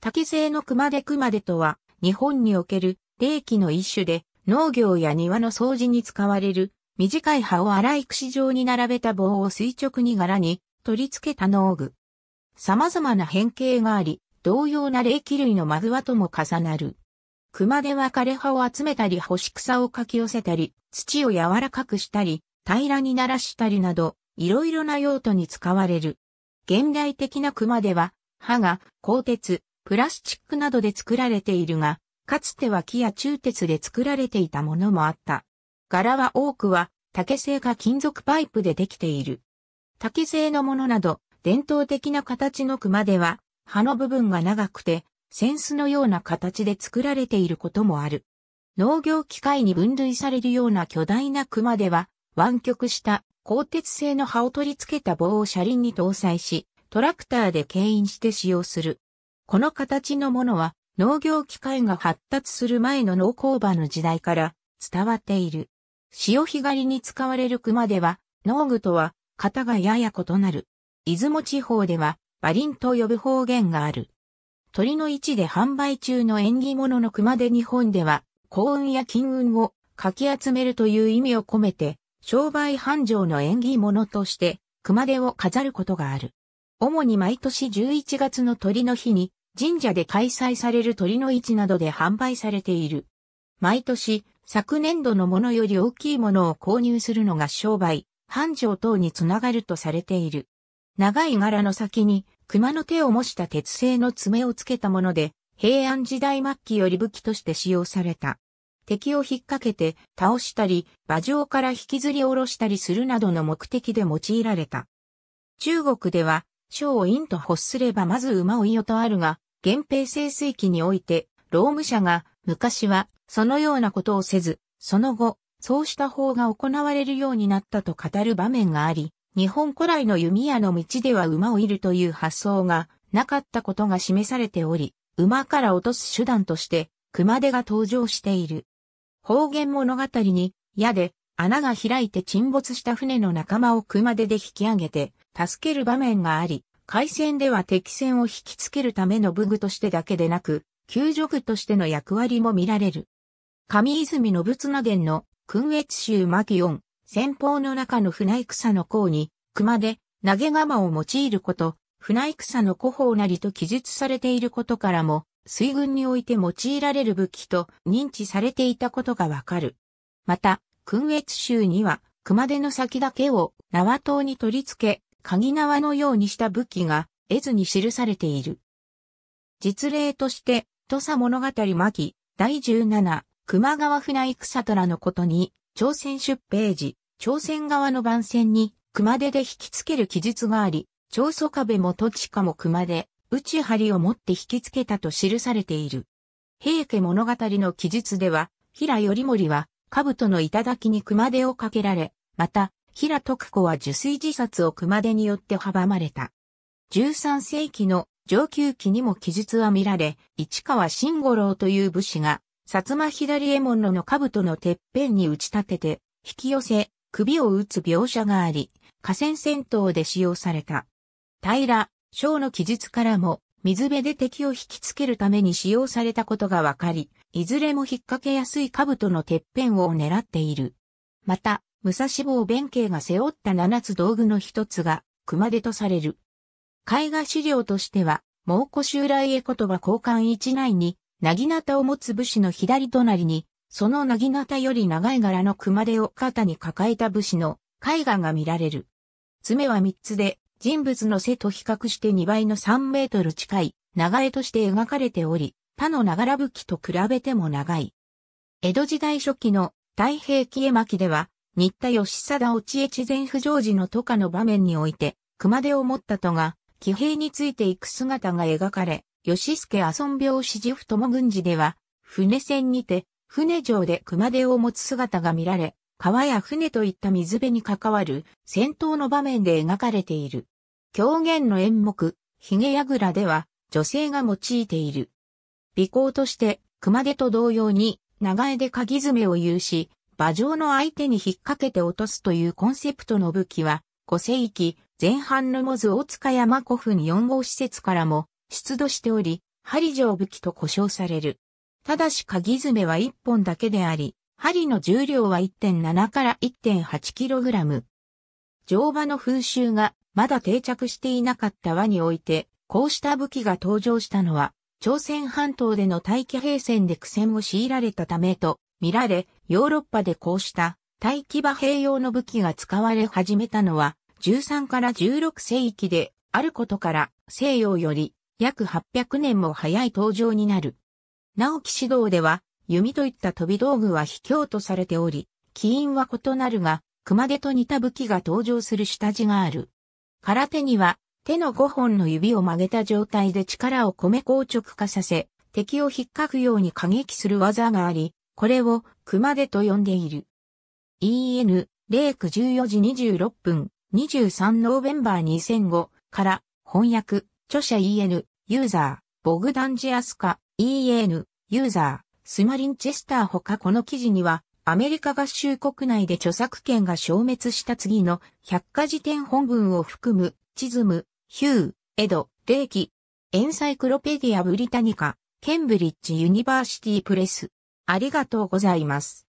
竹製の熊手熊手とは、日本における霊気の一種で、農業や庭の掃除に使われる、短い葉を荒い串状に並べた棒を垂直に柄に取り付けた農具。様々な変形があり、同様な霊気類のまぐわとも重なる。熊手は枯れ葉を集めたり干し草をかき寄せたり、土を柔らかくしたり、平らにならしたりなど、いろいろな用途に使われる。現代的な熊手は、葉が鋼鉄、プラスチックなどで作られているが、かつては木や鋳鉄で作られていたものもあった。柄は多くは竹製か金属パイプでできている。竹製のものなど、伝統的な形の熊では、葉の部分が長くて、扇子のような形で作られていることもある。農業機械に分類されるような巨大な熊では、湾曲した鋼鉄製の葉を取り付けた棒を車輪に搭載し、トラクターで牽引して使用する。この形のものは農業機械が発達する前の農耕場の時代から伝わっている。潮干狩りに使われる熊では農具とは型がやや異なる。出雲地方では馬林と呼ぶ方言がある。鳥の位置で販売中の縁起物の熊で日本では幸運や金運をかき集めるという意味を込めて商売繁盛の縁起物として熊手を飾ることがある。主に毎年11月の鳥の日に神社で開催される鳥の市などで販売されている。毎年、昨年度のものより大きいものを購入するのが商売、繁盛等につながるとされている。長い柄の先に熊の手を模した鉄製の爪をつけたもので、平安時代末期より武器として使用された。敵を引っ掛けて倒したり、馬上から引きずり下ろしたりするなどの目的で用いられた。中国では、章を陰と欲すればまず馬をいよとあるが、源平盛衰期において、労務者が昔はそのようなことをせず、その後、そうした法が行われるようになったと語る場面があり、日本古来の弓矢の道では馬を射るという発想がなかったことが示されており、馬から落とす手段として熊手が登場している。方言物語に矢で穴が開いて沈没した船の仲間を熊手で引き上げて助ける場面があり、海戦では敵戦を引きつけるための武具としてだけでなく、救助具としての役割も見られる。上泉信綱伝の訓越州マギオン、先方の中の船戦の甲に、熊で投げ釜を用いること、船戦の古法なりと記述されていることからも、水軍において用いられる武器と認知されていたことがわかる。また、訓越州には、熊手の先だけを縄刀に取り付け、鍵縄のようにした武器が絵図に記されている。実例として、土佐物語巻、第17、熊川船戦虎のことに、朝鮮出兵時、朝鮮側の番線に熊手で引きつける記述があり、長祖壁も土地下も熊手、内りを持って引きつけたと記されている。平家物語の記述では、平頼盛は、兜の頂に熊手をかけられ、また、平徳子は受水自殺を熊手によって阻まれた。13世紀の上級期にも記述は見られ、市川慎五郎という武士が、薩摩左衛門の兜のてっぺんに打ち立てて、引き寄せ、首を打つ描写があり、河川戦闘で使用された。平、章の記述からも、水辺で敵を引きつけるために使用されたことがわかり、いずれも引っ掛けやすい兜のてっぺんを狙っている。また、武蔵坊弁慶が背負った七つ道具の一つが熊手とされる。絵画資料としては、蒙古襲来へ言葉交換一内に、なぎなたを持つ武士の左隣に、そのなぎなたより長い柄の熊手を肩に抱えた武士の絵画が見られる。爪は三つで、人物の背と比較して2倍の3メートル近い、長絵として描かれており、他の長ら武器と比べても長い。江戸時代初期の太平記絵巻では、新田義貞落ち越前不条時のとかの場面において、熊手を持ったとが、騎兵についていく姿が描かれ、吉助阿孫病支持府も軍事では、船船にて、船上で熊手を持つ姿が見られ、川や船といった水辺に関わる戦闘の場面で描かれている。狂言の演目、髭櫓では、女性が用いている。尾行として、熊手と同様に、長江で鍵爪を有し、馬上の相手に引っ掛けて落とすというコンセプトの武器は、5世紀前半のモズ大塚山古墳4号施設からも出土しており、針状武器と呼称される。ただし鍵爪は1本だけであり、針の重量は1.7から1 8キログラム。乗馬の風習がまだ定着していなかった輪において、こうした武器が登場したのは、朝鮮半島での大気平戦で苦戦を強いられたためと見られ、ヨーロッパでこうした大規馬兵用の武器が使われ始めたのは13から16世紀であることから西洋より約800年も早い登場になる。直木指導では弓といった飛び道具は卑怯とされており、起因は異なるが、熊手と似た武器が登場する下地がある。空手には手の5本の指を曲げた状態で力を込め硬直化させ、敵を引っかくように過激する技があり、これを熊手と呼んでいる。EN、レイク14時26分、23ノーベンバー2005から、翻訳、著者 EN、ユーザー、ボグダンジアスカ、EN、ユーザー、スマリンチェスターほかこの記事には、アメリカ合衆国内で著作権が消滅した次の百科事典本文を含む、チズム、ヒュー、エド、レイキ、エンサイクロペディア・ブリタニカ、ケンブリッジ・ユニバーシティ・プレス、ありがとうございます。